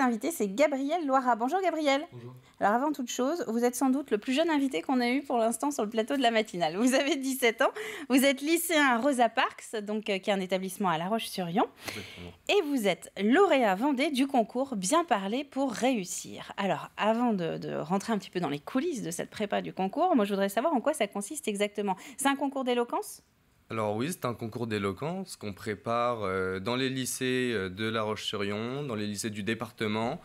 invité, c'est Gabriel Loira. Bonjour Gabriel. Bonjour. Alors avant toute chose, vous êtes sans doute le plus jeune invité qu'on a eu pour l'instant sur le plateau de la matinale. Vous avez 17 ans, vous êtes lycéen à Rosa Parks, donc, euh, qui est un établissement à La Roche-sur-Yon. Et vous êtes lauréat Vendée du concours Bien parler pour réussir. Alors avant de, de, rentrer un petit peu dans les coulisses de cette prépa du concours, moi je voudrais savoir en quoi ça consiste exactement. C'est un concours d'éloquence alors oui, c'est un concours d'éloquence qu'on prépare euh, dans les lycées euh, de La Roche-sur-Yon, dans les lycées du département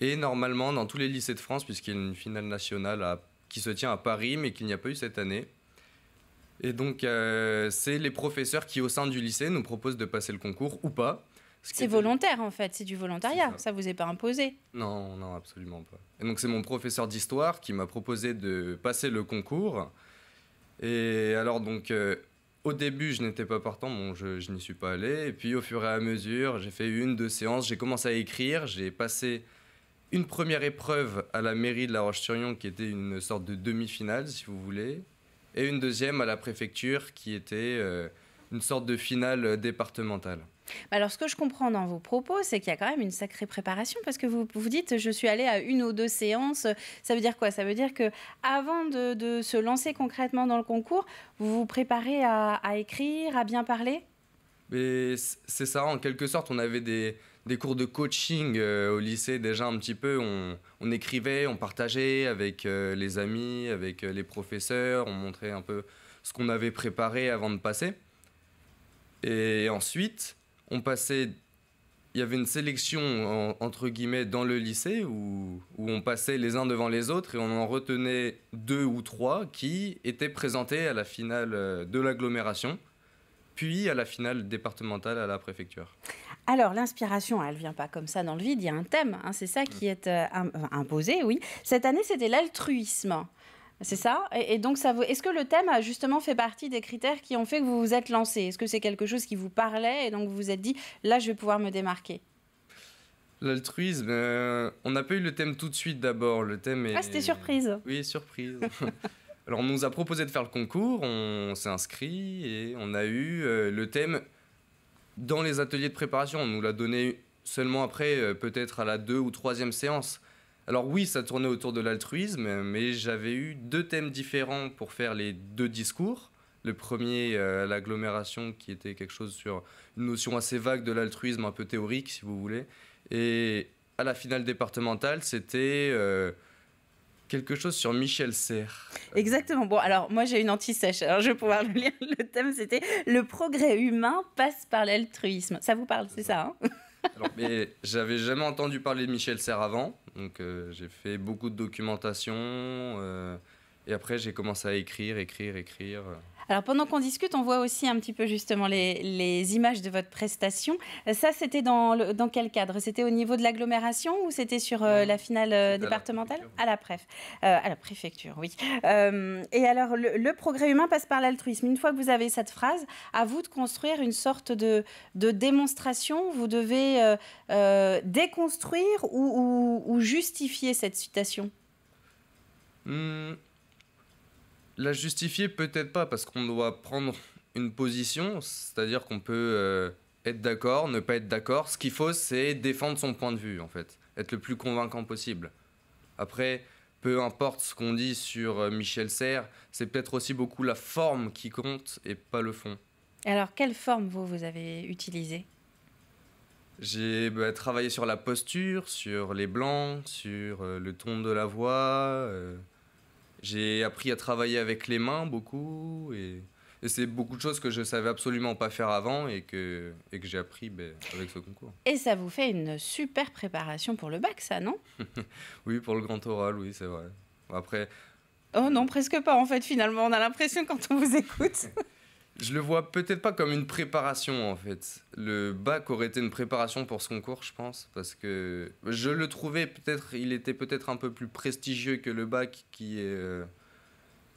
et normalement dans tous les lycées de France puisqu'il y a une finale nationale qui se tient à Paris mais qu'il n'y a pas eu cette année. Et donc euh, c'est les professeurs qui au sein du lycée nous proposent de passer le concours ou pas. C'est volontaire en fait, c'est du volontariat, ça. ne vous est pas imposé. Non, non, absolument pas. Et donc c'est mon professeur d'histoire qui m'a proposé de passer le concours. Et alors donc au début, je n'étais pas partant, bon, je, n'y suis pas allé. Et puis, au fur et à mesure, j'ai fait une, deux séances, j'ai commencé à écrire, j'ai passé une première épreuve à la mairie de La Roche-sur-Yon, qui était une sorte de demi-finale, si vous voulez, et une deuxième à la préfecture, qui était euh, une sorte de finale euh, départementale. Bah, alors, ce que je comprends dans vos propos, c'est qu'il y a quand même une sacrée préparation parce que vous vous dites je suis allé à une ou deux séances. Ça veut dire quoi Ça veut dire que avant de, se lancer concrètement dans le concours, vous vous préparez à, écrire, à bien parler C'est ça, en quelque sorte, on avait des, cours de coaching euh, au lycée déjà un petit peu. On, écrivait, on partageait avec euh, les amis, avec les professeurs, on montrait un peu ce qu'on avait préparé avant de passer. Et ensuite, on passait. Il y avait une sélection entre guillemets dans le lycée où, on passait les uns devant les autres et on en retenait deux ou trois qui étaient présentés à la finale euh, de l'agglomération, puis à la finale départementale à la préfecture. Alors, l'inspiration, elle ne vient pas comme ça dans le vide, il y a un thème, hein, c'est ça mm. qui est euh, imposé, oui. Cette année, c'était l'altruisme. C'est ça. Et, donc, ça est-ce que le thème a justement fait partie des critères qui ont fait que vous vous êtes lancé Est-ce que c'est quelque chose qui vous parlait et donc vous vous êtes dit, là, je vais pouvoir me démarquer L'altruisme, euh, on n'a pas eu le thème tout de suite d'abord. Le thème est... Ah, c'était surprise. Oui, surprise. Alors, on nous a proposé de faire le concours, on s'est inscrit et on a eu euh, le thème dans les ateliers de préparation. On nous l'a donné seulement après, euh, peut-être à la deuxième ou troisième séance. Alors oui, ça tournait autour de l'altruisme, mais j'avais eu deux thèmes différents pour faire les deux discours. Le premier, euh, l'agglomération, qui était quelque chose sur une notion assez vague de l'altruisme, un peu théorique, si vous voulez. Et à la finale départementale, c'était euh, quelque chose sur Michel Serres. Exactement. Bon, alors moi j'ai une anti-sèche, alors je vais pouvoir le lire. Le thème, c'était Le progrès humain passe par l'altruisme. Ça vous parle, c'est ça, hein mais j'avais jamais entendu parler de Michel Serre avant, donc euh, j'ai fait beaucoup de documentation euh, et après j'ai commencé à écrire, écrire, écrire. Euh. Alors pendant qu'on discute, on voit aussi un petit peu justement les, images de votre prestation. Euh, ça, c'était dans, le, dans quel cadre C'était au niveau de l'agglomération ou c'était sur euh, la finale départementale euh, À la à la préfecture, oui. et alors, le, progrès humain passe par l'altruisme. Une fois que vous avez cette phrase, à vous de construire une sorte de, démonstration. Vous devez déconstruire ou, justifier cette citation. Mmh. La justifier peut-être pas parce qu'on doit prendre une position, c'est-à-dire qu'on peut euh, être d'accord, ne pas être d'accord. Ce qu'il faut, c'est défendre son point de vue, en fait, être le plus convaincant possible. Après, peu importe ce qu'on dit sur euh, Michel Serres, c'est peut-être aussi beaucoup la forme qui compte et pas le fond. Alors, quelle forme vous, vous avez utilisée J'ai bah, travaillé sur la posture, sur les blancs, sur euh, le ton de la voix. J'ai appris à travailler avec les mains beaucoup et, c'est beaucoup de choses que je savais absolument pas faire avant et que, et que j'ai appris ben, avec ce concours. Et ça vous fait une super préparation pour le bac, ça, non Oui, pour le grand oral, oui, c'est vrai. Après. Oh non, presque pas en fait, finalement. On a l'impression quand on vous écoute. Je le vois peut-être pas comme une préparation en fait. Le bac aurait été une préparation pour ce concours, je pense, parce que je le trouvais peut-être, il était peut-être un peu plus prestigieux que le bac qui est, euh,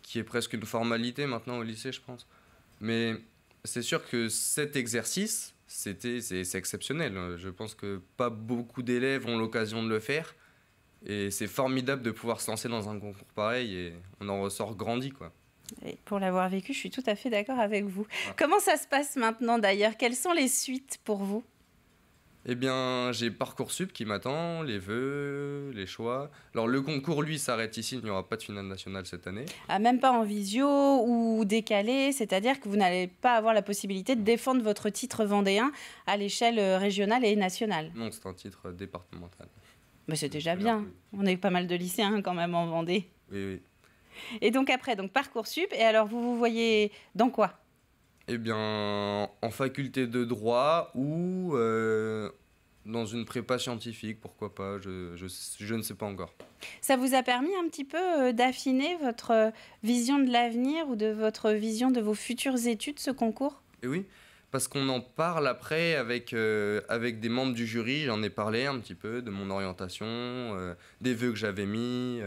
qui est presque une formalité maintenant au lycée, je pense. Mais c'est sûr que cet exercice, c'était, c'est exceptionnel. Je pense que pas beaucoup d'élèves ont l'occasion de le faire. Et c'est formidable de pouvoir se lancer dans un concours pareil et on en ressort grandi quoi pour l'avoir vécu, je suis tout à fait d'accord avec vous. Ah. Comment ça se passe maintenant d'ailleurs Quelles sont les suites pour vous Eh bien, j'ai Parcoursup qui m'attend, les vœux, les choix. Alors le concours, lui, s'arrête ici, il n'y aura pas de finale nationale cette année. Ah, même pas en visio ou décalé, c'est-à-dire que vous n'allez pas avoir la possibilité de défendre votre titre vendéen à l'échelle euh, régionale et nationale. Non, c'est un titre départemental. Mais c'est déjà bien. On a eu pas mal de lycéens quand même en Vendée. Oui, oui. Et donc après, donc Parcoursup, et alors vous vous voyez dans quoi Eh bien, en faculté de droit ou euh, dans une prépa scientifique, pourquoi pas, je, je, je, ne sais pas encore. Ça vous a permis un petit peu euh, d'affiner votre euh, vision de l'avenir ou de votre vision de vos futures études, ce concours Eh oui, parce qu'on en parle après avec, avec des membres du jury. J'en ai parlé un petit peu de mon orientation, des vœux que j'avais mis,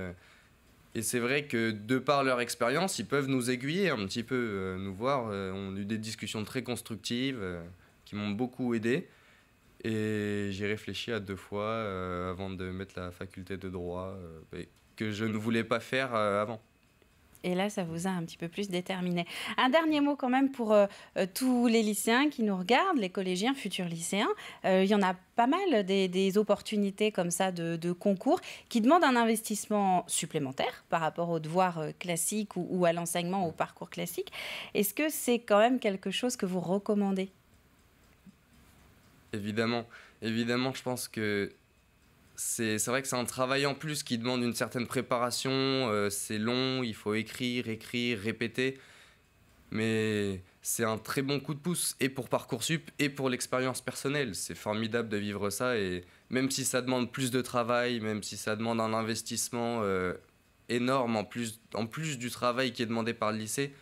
et c'est vrai que de par leur expérience, ils peuvent nous aiguiller un petit peu, euh, nous voir. Euh, on a eu des discussions très constructives euh, qui m'ont beaucoup aidé. Et j'ai réfléchi à deux fois avant de mettre la faculté de droit que je ne voulais pas faire avant. Et là, ça vous a un petit peu plus déterminé. Un dernier mot quand même pour euh, euh, tous les lycéens qui nous regardent, les collégiens, futurs lycéens. Euh, il y en a pas mal des, opportunités comme ça de, concours qui demandent un investissement supplémentaire par rapport aux devoir classique ou, à l'enseignement au parcours classique. Est-ce que c'est quand même quelque chose que vous recommandez Évidemment, évidemment, je pense que c'est vrai que c'est un travail en plus qui demande une certaine préparation. Euh, c'est long, il faut écrire, écrire, répéter. Mais c'est un très bon coup de pouce et pour Parcoursup et pour l'expérience personnelle. C'est formidable de vivre ça et même si ça demande plus de travail, même si ça demande un investissement euh, énorme en plus, en plus du travail qui est demandé par le lycée,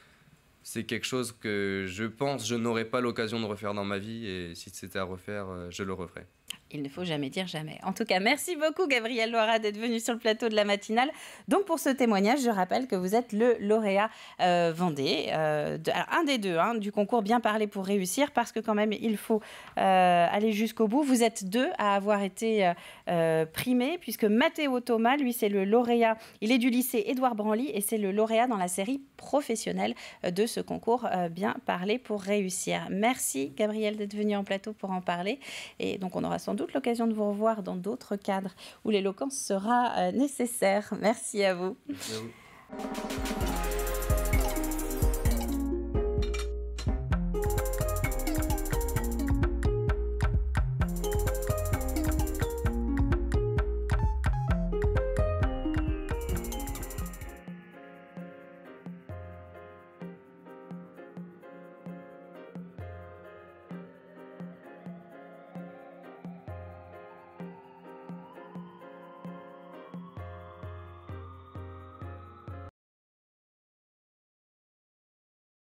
c'est quelque chose que je pense je n'aurais pas l'occasion de refaire dans ma vie et si c'était à refaire, euh, je le referais. Il ne faut jamais dire jamais. En tout cas, merci beaucoup Gabrielle Loira d'être venue sur le plateau de la matinale. Donc pour ce témoignage, je rappelle que vous êtes le lauréat euh, Vendée, euh, un des deux hein, du concours Bien parler pour réussir, parce que quand même il faut euh, aller jusqu'au bout. Vous êtes deux à avoir été euh, primés, puisque Matteo Thomas, lui, c'est le lauréat. Il est du lycée Édouard Branly et c'est le lauréat dans la série professionnelle de ce concours Bien parler pour réussir. Merci Gabrielle, d'être venue en plateau pour en parler. Et donc on aura sans doute l'occasion de vous revoir dans d'autres cadres où l'éloquence sera euh, nécessaire. Merci à vous.